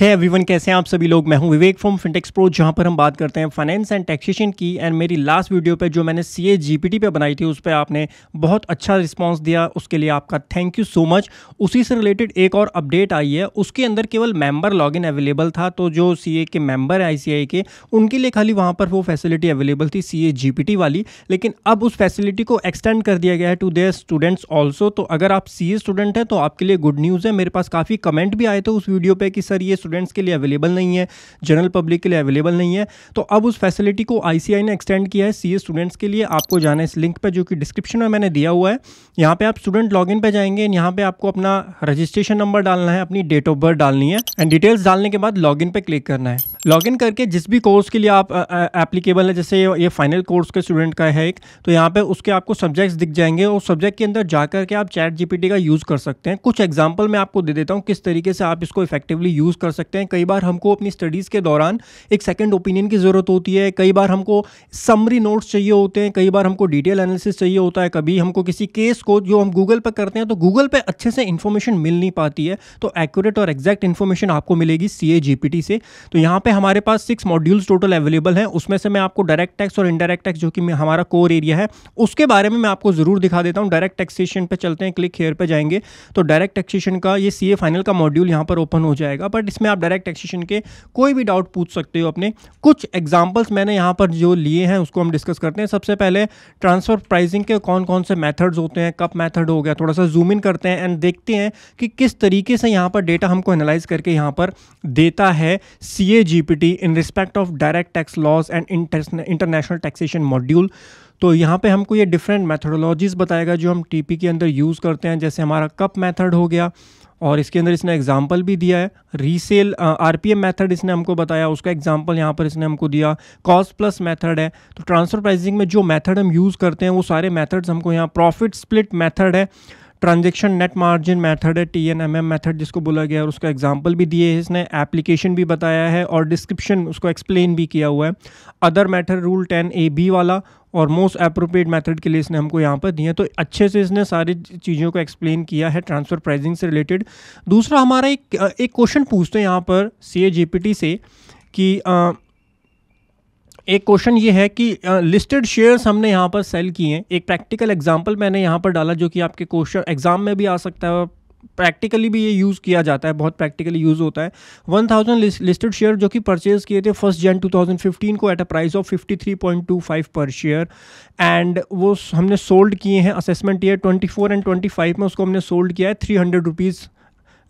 है hey everyone कैसे हैं आप सभी लोग मैं हूं विवेक फ्रॉम फिनटेक्स प्रो जहां पर हम बात करते हैं फाइनेंस एंड टैक्सेशन की एंड मेरी लास्ट वीडियो पे जो मैंने सी ए जी पे बनाई थी उस पर आपने बहुत अच्छा रिस्पांस दिया उसके लिए आपका थैंक यू सो मच उसी से रिलेटेड एक और अपडेट आई है उसके अंदर केवल मेम्बर लॉग अवेलेबल था तो जो सी के मेम्बर हैं आई के उनके लिए खाली वहाँ पर वो फैसिलिटी अवेलेबल थी सी ए वाली लेकिन अब उस फैसिलिटी को एक्सटेंड कर दिया गया है टू देयर स्टूडेंट्स ऑल्सो तो अगर आप सी स्टूडेंट हैं तो आपके लिए गुड न्यूज़ है मेरे पास काफ़ी कमेंट भी आए थे उस वीडियो पर कि सर ये स्टूडेंट्स के लिए अवेलेबल नहीं है जनरल पब्लिक के लिए अवेलेबल नहीं है तो अब उस फैसिलिटी को आईसीआई ने एक्सटेंड किया है सी स्टूडेंट्स के लिए आपको जाना है इस लिंक पर जो कि डिस्क्रिप्शन में मैंने दिया हुआ है यहाँ पर आप स्टूडेंट लॉग इन पर जाएंगे यहाँ पर आपको अपना रजिस्ट्रेशन नंबर डालना है अपनी डेट ऑफ बर्थ डालनी है एंड डिटेल्स डालने के बाद लॉग इन क्लिक करना है लॉग इन करके जिस भी कोर्स के लिए आप एप्लीकेबल है जैसे ये फाइनल कोर्स के स्टूडेंट का है एक तो यहाँ पे उसके आपको सब्जेक्ट्स दिख जाएंगे और सब्जेक्ट के अंदर जाकर के आप चैट जीपीटी का यूज़ कर सकते हैं कुछ एग्जांपल मैं आपको दे देता हूँ किस तरीके से आप इसको इफेक्टिवली यूज़ कर सकते हैं कई बार हमको अपनी स्टडीज़ के दौरान एक सेकेंड ओपिनियन की ज़रूरत होती है कई बार हमको समरी नोट्स चाहिए होते हैं कई बार हमको डिटेल एनालिसिस चाहिए होता है कभी हमको किसी केस को जो हम गूगल पर करते हैं तो गूगल पर अच्छे से इन्फॉर्मेशन मिल नहीं पाती है तो एक्यूरेट और एग्जैक्ट इन्फॉर्मेशन आपको मिलेगी सी से तो यहाँ पर हमारे पास सिक्स मॉड्यूल्स टोटल अवेलेबल हैं उसमें से मैं आपको डायरेक्ट टैक्स और इनडायरेक्ट टैक्स जो कि हमारा कोर एरिया है उसके बारे में मैं आपको ज़रूर दिखा देता हूँ डायरेक्ट टैक्सेशन पर चलते हैं क्लिक हेयर पर जाएंगे तो डायरेक्ट टैक्सेशन का ये सीए फाइनल का मॉड्यूल यहाँ पर ओपन हो जाएगा बट इसमें में आप डायरेक्ट टैक्सेशन के कोई भी डाउट पूछ सकते हो अपने कुछ एग्जाम्पल्स मैंने यहाँ पर जो लिए हैं उसको हम डिस्कस करते हैं सबसे पहले ट्रांसफर प्राइसिंग के कौन कौन से मैथड्स होते हैं कब मैथड हो गया थोड़ा सा जूम इन करते हैं एंड देखते हैं कि किस तरीके से यहाँ पर डेटा हमको एनालाइज करके यहाँ पर देता है C A G P T in respect of direct tax laws and international taxation module तो यहाँ पे हमको ये डिफरेंट मैथडोलॉजीज बताएगा जो हम टीपी के अंदर यूज़ करते हैं जैसे हमारा कप मेथड हो गया और इसके अंदर इसने एग्जाम्पल भी दिया है resale R P M method इसने हमको बताया उसका एग्जाम्पल यहाँ पर इसने हमको दिया कॉस्ट प्लस मैथड है तो ट्रांसफर प्राइसिंग में जो मैथड हम यूज़ करते हैं वो सारे मैथड्स हमको यहाँ प्रॉफिट स्प्लिट मैथड है ट्रांजेक्शन नेट मार्जिन मैथड है T N M M method जिसको बोला गया और उसका एग्जाम्पल भी दिए है इसने एप्लीकेशन भी बताया है और डिस्क्रिप्शन उसको एक्सप्लेन भी किया हुआ है other method rule ten A B वाला और मोस्ट अप्रोप्रिएट मेथड के लिए इसने हमको यहाँ पर दिए तो अच्छे से इसने सारी चीज़ों को एक्सप्लेन किया है ट्रांसफ़र प्राइजिंग से रिलेटेड दूसरा हमारा एक एक क्वेश्चन पूछते हैं यहाँ पर सी ए जी पी टी से कि एक क्वेश्चन ये है कि लिस्टेड शेयर्स हमने यहाँ पर सेल किए हैं एक प्रैक्टिकल एग्जाम्पल मैंने यहाँ पर डाला जो कि आपके क्वेश्चन एग्जाम में भी आ सकता है प्रैक्टिकली भी ये यूज़ किया जाता है बहुत प्रैक्टिकली यूज़ होता है 1000 लिस्टेड शेयर जो कि परचेज किए थे फर्स्ट जन 2015 को एट अ प्राइस ऑफ 53.25 पर शेयर एंड वो हमने सोल्ड किए हैं असेसमेंट ईयर 24 एंड 25 में उसको हमने सोल्ड किया है थ्री हंड्रेड रुपीज़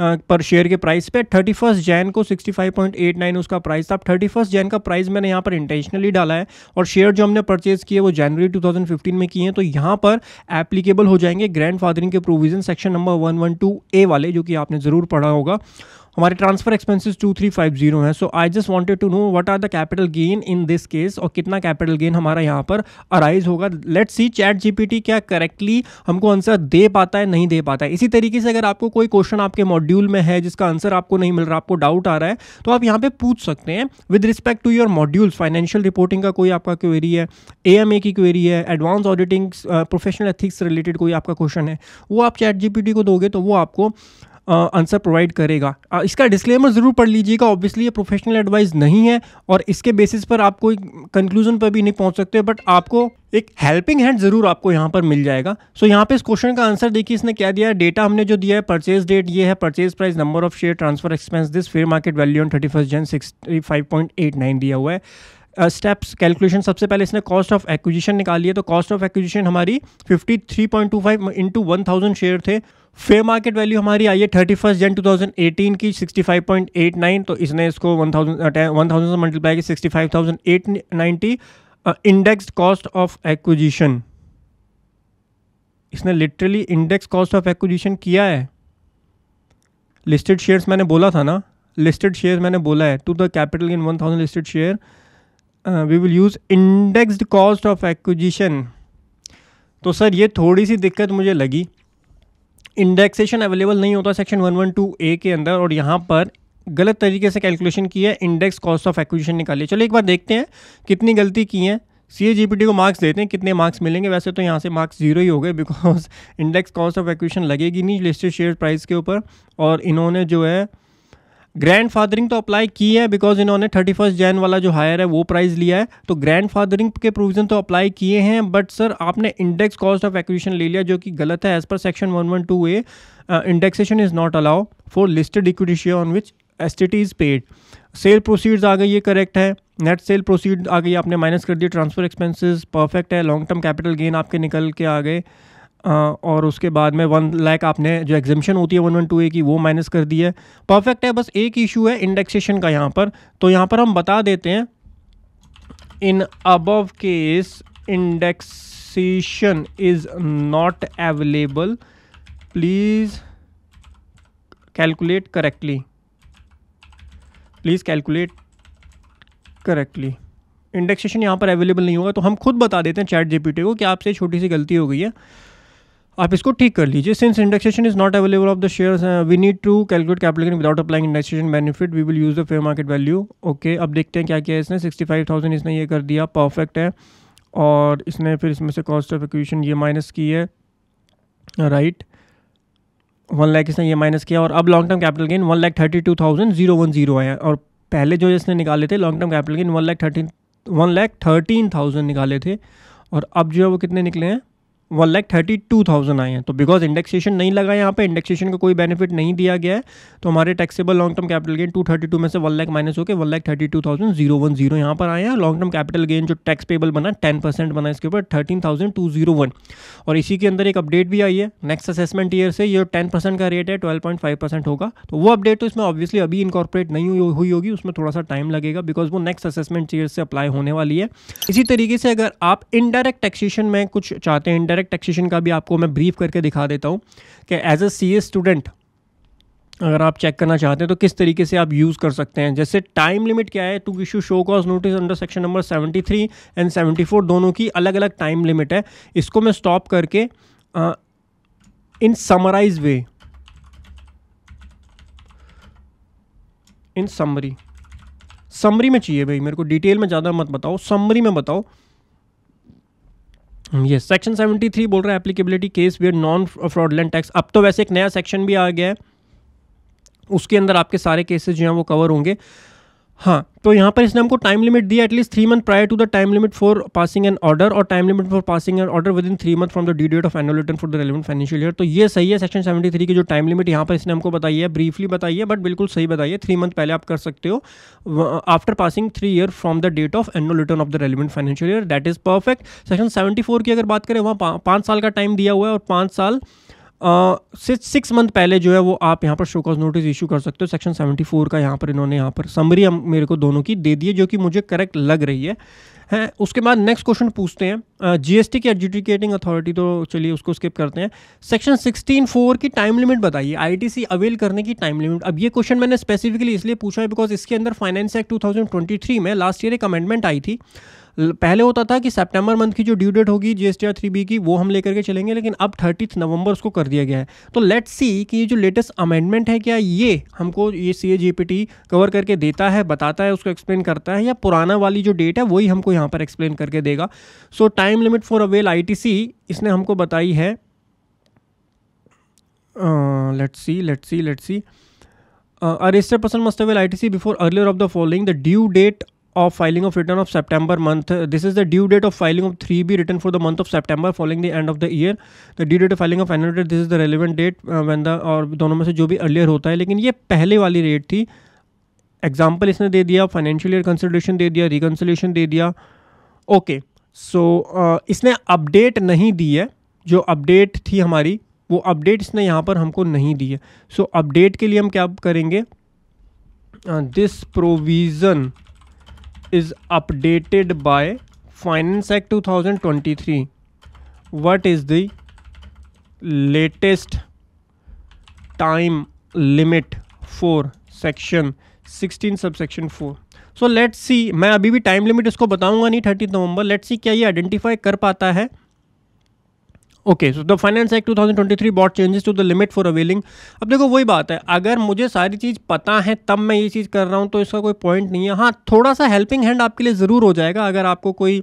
पर शेयर के प्राइस पे थर्टी फर्स्ट जैन को 65.89 उसका प्राइस था थर्टी फर्स्ट जैन का प्राइस मैंने यहाँ पर इंटेंशनली डाला है और शेयर जो हमने परचेज किए वो जनवरी 2015 में किए हैं तो यहाँ पर एप्लीकेबल हो जाएंगे ग्रैंड फादरिंग के provision section number one one two A वाले जो कि आपने ज़रूर पढ़ा होगा हमारे transfer expenses two three five zero हैं so I just wanted to know what are the capital gain in this case और कितना कैपिटल गेन हमारा यहाँ पर अराइज होगा लेट्स सी चैट जीपीटी क्या करेक्टली हमको आंसर दे पाता है नहीं दे पाता है इसी तरीके से अगर आपको कोई क्वेश्चन आपके मॉडल मॉड्यूल में है जिसका आंसर आपको नहीं मिल रहा आपको डाउट आ रहा है तो आप यहाँ पे पूछ सकते हैं with respect to your modules financial reporting का कोई आपका क्वेरी है ए की क्वेरी है advance auditing professional ethics related कोई आपका क्वेश्चन है वो आप चैट जी को दोगे तो वो आपको आंसर प्रोवाइड करेगा आ, इसका डिस्क्लेमर ज़रूर पढ़ लीजिएगा ऑब्वियसली ये प्रोफेशनल एडवाइस नहीं है और इसके बेसिस पर आप कोई कंक्लूजन पर भी नहीं पहुंच सकते बट आपको एक हेल्पिंग हैंड ज़रूर आपको यहाँ पर मिल जाएगा सो so, यहाँ पे इस क्वेश्चन का आंसर देखिए इसने क्या दिया है डेटा हमने जो दिया है परचेज डेट ये है purchase price number of share transfer expense this fair market value on thirty first Jan sixty five point eight nine दिया हुआ है स्टेप्स कैलकुलेशन सबसे पहले इसने कॉस्ट ऑफ एक्विजिशन निकाली है तो कॉस्ट ऑफ एक्विजिशन हमारी 53.25 वन थाउजेंड शेयर थे फेयर मार्केट वैल्यू हमारी आई है थर्टी फर्स्ट जन एटीन की सिक्सटी फाइव पॉइंट नाइन तो इसने इसको वन थाउजेंड से मल्टीप्लाई की ninety index cost of acquisition इसने literally index cost of acquisition किया है लिस्टेड शेयर्स मैंने बोला था ना लिस्टेड शेयर मैंने बोला है to the capital in one thousand listed share uh, we will use indexed cost of acquisition तो सर ये थोड़ी सी दिक्कत मुझे लगी इंडेक्सेशन अवेलेबल नहीं होता सेक्शन 112 ए के अंदर और यहाँ पर गलत तरीके से कैलकुलेशन की है इंडेक्स कॉस्ट ऑफ एक्विजिशन निकालिए चलो एक बार देखते हैं कितनी गलती की है सी ए को मार्क्स देते हैं कितने मार्क्स मिलेंगे वैसे तो यहाँ से मार्क्स जीरो ही हो गए because index cost of acquisition लगेगी नहीं लिस्टेड शेयर प्राइस के ऊपर और इन्होंने जो है ग्रैंड फादरिंग तो अप्लाई की है बिकॉज इन्होंने थर्टी फर्स्ट जैन वाला जो हायर है वो प्राइस लिया है तो ग्रैंड फादरिंग के प्रोविजन तो अप्लाई किए हैं बट सर आपने इंडेक्स कॉस्ट ऑफ एक्विजिशन ले लिया जो कि गलत है as per section one one two A indexation is not allow for listed equity on which S T is paid sale proceeds आ गई ये करेक्ट है नेट सेल प्रोसीड आ गई आपने माइनस कर दिया ट्रांसफर एक्सपेंसिस परफेक्ट है लॉन्ग टर्म कैपिटल गेन आपके निकल के आ गए और उसके बाद में वन लैक आपने जो एग्जिबिशन होती है वन वन टू ए की वो माइनस कर दी है परफेक्ट है बस एक इशू है इंडेक्सेशन का यहाँ पर तो यहाँ पर हम बता देते हैं in above case indexation is not available please calculate correctly please calculate correctly indexation यहाँ पर अवेलेबल नहीं होगा तो हम खुद बता देते हैं चैट जीपीटी को कि आपसे छोटी सी गलती हो गई है आप इसको ठीक कर लीजिए since indexation is not available of the shares we need to calculate capital without applying indexation benefit we will use the fair market value okay अब देखते हैं क्या किया इसने सिक्सटी फाइव इसने ये कर दिया परफेक्ट है और इसने फिर इसमें से कॉस्ट ऑफ एक्विशन ये माइनस की है राइट वन लैख इसने ये माइनस किया और अब long term capital gain one lakh thirty two thousand zero one zero आया और पहले जो इसने निकाले थे long term capital gain one lakh thirteen one lakh thirteen thousand निकाले थे और अब जो है वो कितने निकले हैं one lakh thirty two thousand आए हैं तो बिकॉज इंडेक्सेशन नहीं लगा यहाँ पे इंडेक्सेशन का कोई बेनिफिट नहीं दिया गया है तो हमारे taxable long term capital gain two thirty two में से वन लैख माइनस होकर one lakh thirty two thousand zero one zero यहाँ पर आए हैं लॉन्ग टर्म कैपिटल गेन जो टैक्स पेबल बना टेन परसेंट बना इसके ऊपर thirteen thousand two zero one और इसी के अंदर एक अपडेट भी आई है नेक्स्ट असेसमेंट ईयर से ये टेन परसेंट का रेट है ट्वेल्व पॉइंट फाइव परसेंट होगा तो वो अपडेट तो इसमें ऑब्वियसली अभी इनकॉर्पोरेट नहीं हुई होगी उसमें थोड़ा सा टाइम लगेगा बिकॉज वो नेक्स्ट असेसमेंट ईयर से अप्लाई होने वाली है इसी तरीके से अगर आप इनडायरेक्ट टैक्सेशन में कुछ चाहते हैं इनडायरेक्ट टैक्सेशन का भी आपको मैं ब्रीफ करके दिखा देता हूँ कि एज अ सी स्टूडेंट अगर आप चेक करना चाहते हैं तो किस तरीके से आप यूज़ कर सकते हैं जैसे टाइम लिमिट क्या है to issue show cause notice under section number 73 and 74 दोनों की अलग अलग टाइम लिमिट है इसको मैं स्टॉप करके in summarise way in summary summary में चाहिए भाई मेरे को डिटेल में ज़्यादा मत बताओ समरी में बताओ ये सेक्शन सेवेंटी थ्री बोल रहा है applicability case where non fraudulent tax अब तो वैसे एक नया सेक्शन भी आ गया है उसके अंदर आपके सारे केसेस जो हैं वो कवर होंगे हाँ तो यहाँ पर इसने हमको टाइम लिमिट दिया at least three month prior to the time limit for passing an order और time limit for passing an order within three month from the the date of annual return for the relevant financial year तो ये सही है section seventy three की जो time limit यहाँ पर इसने हमको बताई है ब्रीफली बताइए बट बिल्कुल सही बताइए थ्री मंथ पहले आप कर सकते हो after passing three year from the date of annual return of the relevant financial year that is perfect section seventy four की अगर बात करें वहाँ पाँच साल का टाइम दिया हुआ है और पाँच साल सिक्स मंथ पहले जो है वो आप यहाँ पर शोकॉज नोटिस इशू कर सकते हो सेक्शन 74 का यहाँ पर इन्होंने यहाँ पर समरी हम मेरे को दोनों की दे दी है जो कि मुझे करेक्ट लग रही है है उसके बाद नेक्स्ट क्वेश्चन पूछते हैं जीएसटी की एडजुडिकेटिंग अथॉरिटी तो चलिए उसको स्किप करते हैं सेक्शन फोर की टाइम लिमिट बताइए आईटीसी अवेल करने की टाइम लिमिट अब ये क्वेश्चन मैंने स्पेसिफिकली इसलिए पूछा है बिकॉज इसके अंदर फाइनेंस एक्ट 2023 में लास्ट ईयर एक अमेंडमेंट आई थी पहले होता था कि सेप्टेम्बर मंथ की जो ड्यू डेट होगी जी एस थ्री बी की वो हम लेकर के चलेंगे लेकिन अब थर्टीथ नवंबर उसको कर दिया गया है तो लेट्स सी कि ये जो लेटेस्ट अमेंडमेंट है क्या ये हमको ये C A G P T cover करके देता है बताता है उसको एक्सप्लेन करता है या पुराना वाली जो डेट है वही हमको यहाँ पर एक्सप्लेन करके देगा so time limit for avail I T C इसने हमको बताई है let's see let's see let's see person must avail I T C before earlier of the following the due date of filing of return of September month. This is the due date of filing of 3B return for the month of September following the end of the year. The due date of filing of annual return, this is the relevant date uh, when the or दोनों में से जो भी earlier होता है लेकिन ये पहले वाली रेट थी एग्जाम्पल इसने दे दिया फाइनेंशियल ईयर कंसल्टेशन दे दिया रिकन्सलेशन दे दिया ओके सो so, uh, इसने अपडेट नहीं दी है जो अपडेट थी हमारी वो अपडेट इसने यहाँ पर हमको नहीं दी है सो so, अपडेट के लिए हम क्या करेंगे this provision is updated by finance act 2023 what is the latest time limit for section 16 sub section four so let's see मैं अभी भी टाइम लिमिट इसको बताऊंगा नहीं 30 नवंबर लेट्स सी क्या ये आइडेंटिफाई कर पाता है okay so the finance act 2023 brought changes to the limit for availing अब देखो वही बात है अगर मुझे सारी चीज़ पता है तब मैं ये चीज़ कर रहा हूँ तो इसका कोई पॉइंट नहीं है हाँ थोड़ा सा हेल्पिंग हैंड आपके लिए ज़रूर हो जाएगा अगर आपको कोई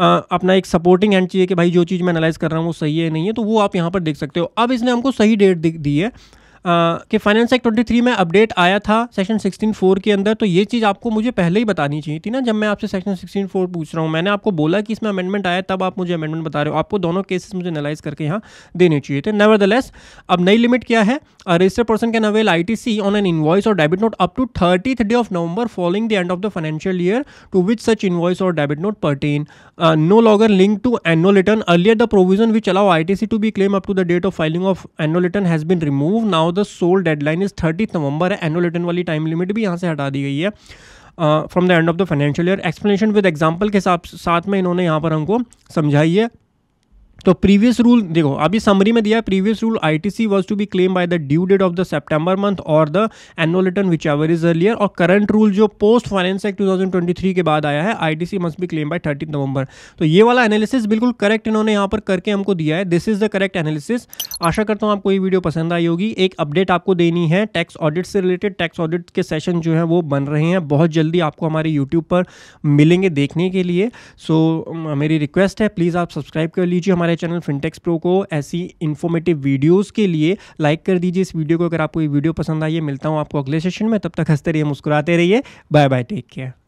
आ, अपना एक सपोर्टिंग हैंड चाहिए कि भाई जो चीज़ मैं एनालाइज कर रहा हूँ वो सही है नहीं है तो वो आप यहाँ पर देख सकते हो अब इसने हमको सही डेट दी है कि फाइनेंस एक्ट 23 में अपडेट आया था सेक्शन 164 के अंदर तो ये चीज़ आपको मुझे पहले ही बतानी चाहिए थी ना जब मैं आपसे सेक्शन 164 पूछ रहा हूँ मैंने आपको बोला कि इसमें अमेंडमेंट आया तब आप मुझे अमेंडमेंट बता रहे हो आपको दोनों केसेस मुझे एनालाइज करके यहाँ देने चाहिए थे नेवर अब नई लिमिट क्या है register person can avail I on an invoice और debit note up to thirty day of November following the end of the financial year to which such invoice और debit note pertain no longer link to annual return earlier the provision which allow I T C to be claim up to the date of filing of annual return has been remove now the sole deadline is thirty November है annual return वाली time limit भी यहाँ से हटा दी गई है from the end of the financial year explanation with example के साथ साथ में इन्होंने यहाँ पर हमको समझाई है तो प्रीवियस रूल देखो अभी समरी में दिया है previous rule ITC was to be claim by the due date of the September month और the annual return whichever is earlier और करंट रूल जो पोस्ट फाइनेंस एक्ट 2023 के बाद आया है ITC must be claim by thirteen November तो ये वाला एनालिसिस बिल्कुल करेक्ट इन्होंने यहाँ पर करके हमको दिया है this is the correct analysis आशा करता हूँ आपको ये वीडियो पसंद आई होगी एक अपडेट आपको देनी है टैक्स ऑडिट से रिलेटेड टैक्स ऑडिट के सेशन जो है वो बन रहे हैं बहुत जल्दी आपको हमारे यूट्यूब पर मिलेंगे देखने के लिए सो so, मेरी रिक्वेस्ट है प्लीज़ आप सब्सक्राइब कर लीजिए हमारे हमारे चैनल फिनटेक्स प्रो को ऐसी इन्फॉर्मेटिव वीडियोस के लिए लाइक कर दीजिए इस वीडियो को अगर आपको ये वीडियो पसंद आई है मिलता हूँ आपको अगले सेशन में तब तक हंसते रहिए मुस्कुराते रहिए बाय बाय टेक केयर